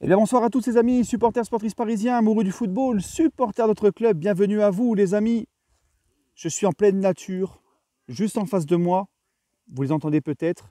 Et eh bien bonsoir à tous ces amis, supporters sportifs parisiens, amoureux du football, supporters d'autres clubs, bienvenue à vous les amis. Je suis en pleine nature, juste en face de moi, vous les entendez peut-être,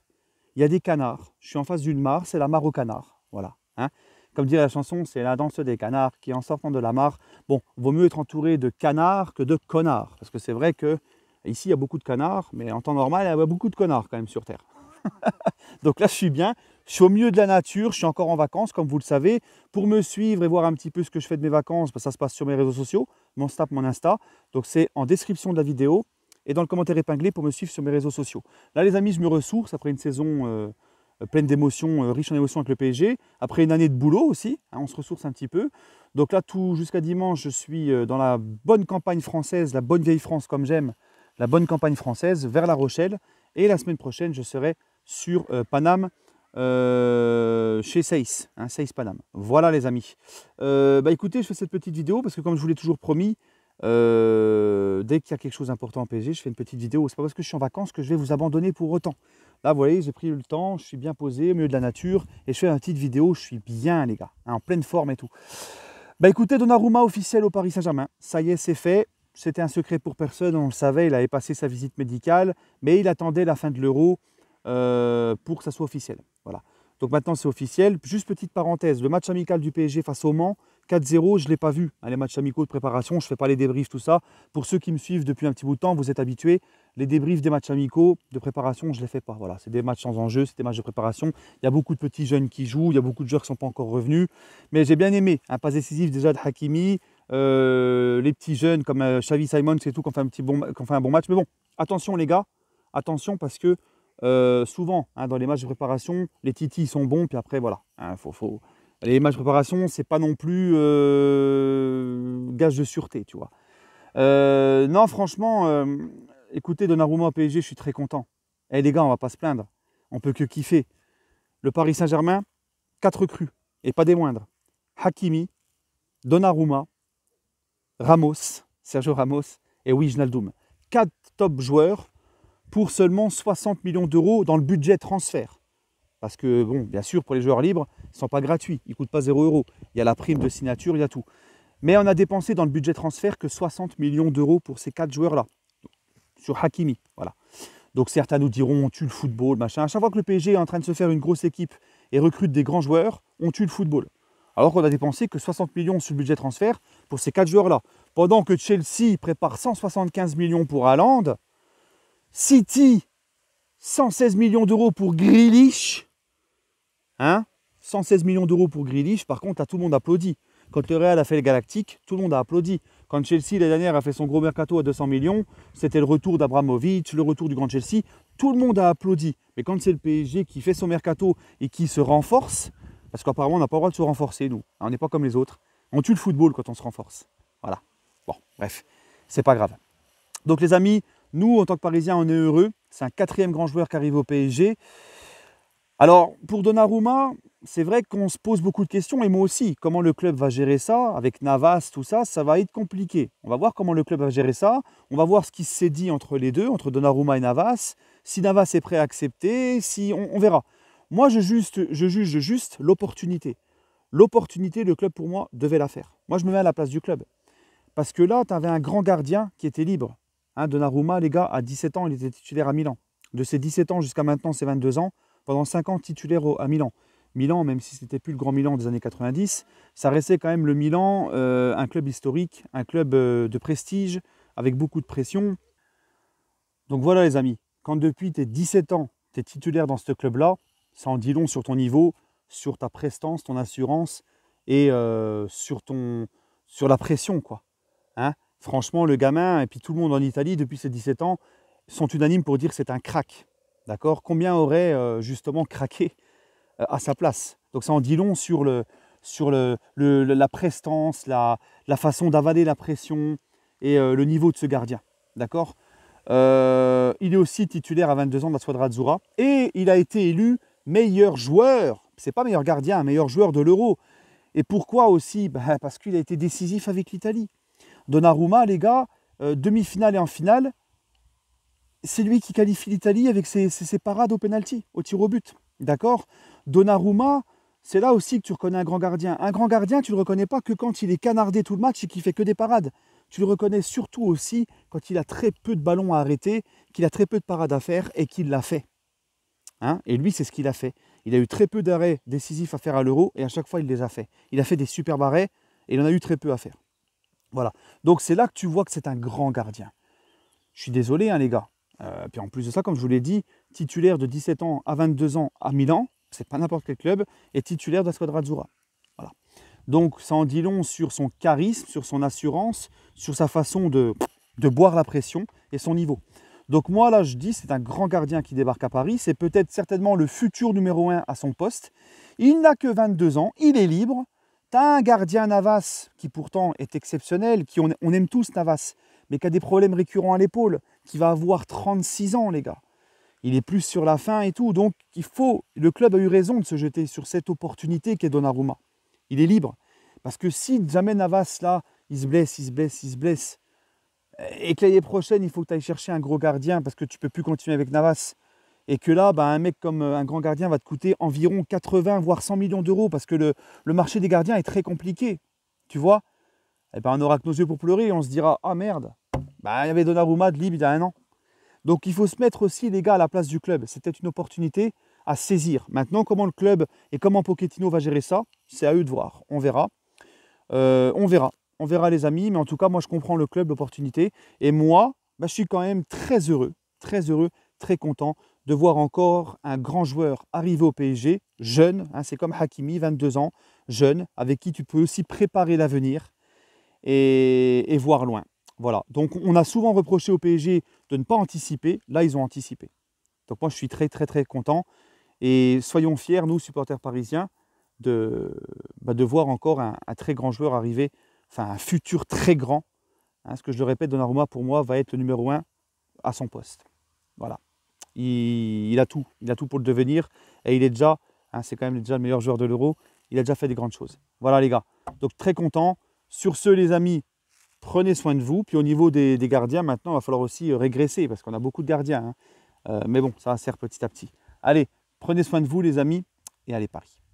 il y a des canards. Je suis en face d'une mare, c'est la mare aux canards. Voilà. Hein. Comme dirait la chanson, c'est la danse des canards qui en sortant de la mare. Bon, vaut mieux être entouré de canards que de connards. Parce que c'est vrai que ici il y a beaucoup de canards, mais en temps normal, il y a beaucoup de connards quand même sur Terre. Donc là je suis bien, je suis au milieu de la nature, je suis encore en vacances, comme vous le savez. Pour me suivre et voir un petit peu ce que je fais de mes vacances, bah, ça se passe sur mes réseaux sociaux, mon Snap, mon Insta. Donc c'est en description de la vidéo et dans le commentaire épinglé pour me suivre sur mes réseaux sociaux. Là, les amis, je me ressource après une saison euh, pleine d'émotions, euh, riche en émotions avec le PSG. Après une année de boulot aussi, hein, on se ressource un petit peu. Donc là, tout jusqu'à dimanche, je suis euh, dans la bonne campagne française, la bonne vieille France comme j'aime, la bonne campagne française vers La Rochelle. Et la semaine prochaine, je serai sur Paname euh, chez Seis, hein, Seis Paname. Voilà les amis. Euh, bah écoutez, je fais cette petite vidéo parce que comme je vous l'ai toujours promis, euh, dès qu'il y a quelque chose d'important en PSG, je fais une petite vidéo. C'est pas parce que je suis en vacances que je vais vous abandonner pour autant. Là, vous voyez, j'ai pris le temps, je suis bien posé, au milieu de la nature, et je fais une petite vidéo, je suis bien les gars, hein, en pleine forme et tout. Bah écoutez, Donnarumma officiel au Paris Saint-Germain. Ça y est, c'est fait. C'était un secret pour personne, on le savait, il avait passé sa visite médicale, mais il attendait la fin de l'euro euh, pour que ça soit officiel. Voilà. Donc maintenant c'est officiel. Juste petite parenthèse, le match amical du PSG face au Mans, 4-0, je ne l'ai pas vu. Hein, les matchs amicaux de préparation, je ne fais pas les débriefs, tout ça. Pour ceux qui me suivent depuis un petit bout de temps, vous êtes habitués. Les débriefs des matchs amicaux de préparation, je ne les fais pas. Voilà, c'est des matchs sans enjeu, c'est des matchs de préparation. Il y a beaucoup de petits jeunes qui jouent, il y a beaucoup de joueurs qui ne sont pas encore revenus. Mais j'ai bien aimé un pas décisif déjà de Hakimi. Euh, les petits jeunes comme euh, Xavi Simon, c'est tout, qu'on fait, bon, fait un bon match. Mais bon, attention les gars, attention parce que euh, souvent, hein, dans les matchs de préparation, les titis sont bons, puis après, voilà. Hein, les matchs de préparation, c'est pas non plus euh, gage de sûreté, tu vois. Euh, non, franchement, écoutez, Donnarumma au PSG, je suis très content. Eh les gars, on va pas se plaindre. On peut que kiffer. Le Paris Saint-Germain, quatre crues, et pas des moindres. Hakimi, Donnarumma, Ramos, Sergio Ramos et Wijnaldum. Quatre top joueurs pour seulement 60 millions d'euros dans le budget transfert. Parce que, bon, bien sûr, pour les joueurs libres, ils ne sont pas gratuits, ils ne coûtent pas 0 euros. Il y a la prime de signature, il y a tout. Mais on a dépensé dans le budget transfert que 60 millions d'euros pour ces quatre joueurs-là, sur Hakimi. Voilà. Donc certains nous diront on tue le football, machin. À chaque fois que le PSG est en train de se faire une grosse équipe et recrute des grands joueurs, on tue le football. Alors qu'on a dépensé que 60 millions sur le budget transfert pour ces quatre joueurs-là. Pendant que Chelsea prépare 175 millions pour Haaland, City, 116 millions d'euros pour Grealish. Hein 116 millions d'euros pour Grealish. Par contre, tout le monde applaudit. Quand le Real a fait le Galactique, tout le monde a applaudi. Quand Chelsea, l'année dernière, a fait son gros mercato à 200 millions, c'était le retour d'Abramovic, le retour du grand Chelsea. Tout le monde a applaudi. Mais quand c'est le PSG qui fait son mercato et qui se renforce, parce qu'apparemment, on n'a pas le droit de se renforcer, nous. On n'est pas comme les autres. On tue le football quand on se renforce. Voilà. Bon, bref, c'est pas grave. Donc, les amis, nous, en tant que Parisiens, on est heureux. C'est un quatrième grand joueur qui arrive au PSG. Alors, pour Donnarumma, c'est vrai qu'on se pose beaucoup de questions, et moi aussi. Comment le club va gérer ça Avec Navas, tout ça, ça va être compliqué. On va voir comment le club va gérer ça. On va voir ce qui s'est dit entre les deux, entre Donnarumma et Navas. Si Navas est prêt à accepter, si on, verra. Moi, je, juste, je juge juste l'opportunité. L'opportunité, le club, pour moi, devait la faire. Moi, je me mets à la place du club. Parce que là, tu avais un grand gardien qui était libre. Hein, Donnarumma, les gars, à 17 ans, il était titulaire à Milan. De ses 17 ans jusqu'à maintenant, ses 22 ans, pendant 5 ans titulaire à Milan. Milan, même si ce n'était plus le grand Milan des années 90, ça restait quand même le Milan, euh, un club historique, un club euh, de prestige, avec beaucoup de pression. Donc voilà les amis, quand depuis tes 17 ans, tu es titulaire dans ce club-là, ça en dit long sur ton niveau, sur ta prestance, ton assurance et euh, sur, ton, sur la pression. quoi. Hein Franchement, le gamin et puis tout le monde en Italie depuis ses 17 ans sont unanimes pour dire que c'est un crack. D'accord Combien aurait euh, justement craqué euh, à sa place Donc ça en dit long sur, le, sur le, la prestance, la, façon d'avaler la pression et euh, le niveau de ce gardien. D'accord Il est aussi titulaire à 22 ans de la Squadra et il a été élu meilleur joueur. C'est pas meilleur gardien, meilleur joueur de l'Euro. Et pourquoi aussi ben, Parce qu'il a été décisif avec l'Italie. Donnarumma, les gars, euh, demi-finale et en finale, c'est lui qui qualifie l'Italie avec ses, parades au penalty, au tir au but. D'accord Donnarumma, c'est là aussi que tu reconnais un grand gardien. Un grand gardien, tu ne le reconnais pas que quand il est canardé tout le match et qu'il fait que des parades. Tu le reconnais surtout aussi quand il a très peu de ballons à arrêter, qu'il a très peu de parades à faire et qu'il l'a fait. Hein et lui, c'est ce qu'il a fait. Il a eu très peu d'arrêts décisifs à faire à l'euro et à chaque fois, il les a fait. Il a fait des superbes arrêts et il en a eu très peu à faire. Voilà. Donc c'est là que tu vois que c'est un grand gardien. Je suis désolé, hein, les gars. Euh, puis en plus de ça, comme je vous l'ai dit, titulaire de 17 ans à 22 ans à Milan, c'est pas n'importe quel club, et titulaire de la Squadra Azzurra. Voilà. Donc ça en dit long sur son charisme, sur son assurance, sur sa façon de, de boire la pression et son niveau. Donc moi là je dis c'est un grand gardien qui débarque à Paris, c'est peut-être certainement le futur numéro 1 à son poste. Il n'a que 22 ans, il est libre, T'as un gardien Navas qui pourtant est exceptionnel, qui on, aime tous Navas, mais qui a des problèmes récurrents à l'épaule, qui va avoir 36 ans, les gars. Il est plus sur la fin et tout. Donc, il faut. Le club a eu raison de se jeter sur cette opportunité qu'est Donnarumma. Il est libre. Parce que si jamais Navas, là, il se blesse, il se blesse, il se blesse, et que l'année prochaine, il faut que tu ailles chercher un gros gardien parce que tu peux plus continuer avec Navas, et que là, bah, un mec comme euh, un grand gardien va te coûter environ 80 voire 100 millions d'euros parce que le, marché des gardiens est très compliqué. Tu vois Et eh ben, on aura que nos yeux pour pleurer et on se dira Ah merde, bah, il y avait Donnarumma de libre il y a un an. Donc il faut se mettre aussi, les gars, à la place du club. C'était une opportunité à saisir. Maintenant, comment le club et comment Pochettino va gérer ça, c'est à eux de voir. On verra. Euh, on verra. On verra, les amis. Mais en tout cas, moi, je comprends le club, l'opportunité. Et moi, bah, je suis quand même très heureux, très heureux, très content de voir encore un grand joueur arriver au PSG, jeune, hein, c'est comme Hakimi, 22 ans, jeune, avec qui tu peux aussi préparer l'avenir et, voir loin. Voilà, donc on a souvent reproché au PSG de ne pas anticiper, là ils ont anticipé. Donc moi je suis très très très content et soyons fiers, nous supporters parisiens, de, bah, voir encore un, très grand joueur arriver, enfin un futur très grand. Hein, ce que je le répète, Donnarumma pour moi va être le numéro un à son poste. Voilà il, a tout. Il a tout pour le devenir. Et il est déjà, hein, c'est quand même déjà le meilleur joueur de l'Euro. Il a déjà fait des grandes choses. Voilà les gars. Donc très content. Sur ce, les amis, prenez soin de vous. Puis au niveau des, gardiens, maintenant, il va falloir aussi euh, régresser parce qu'on a beaucoup de gardiens. Hein. Euh, mais bon, ça va petit à petit. Allez, prenez soin de vous, les amis, et allez Paris.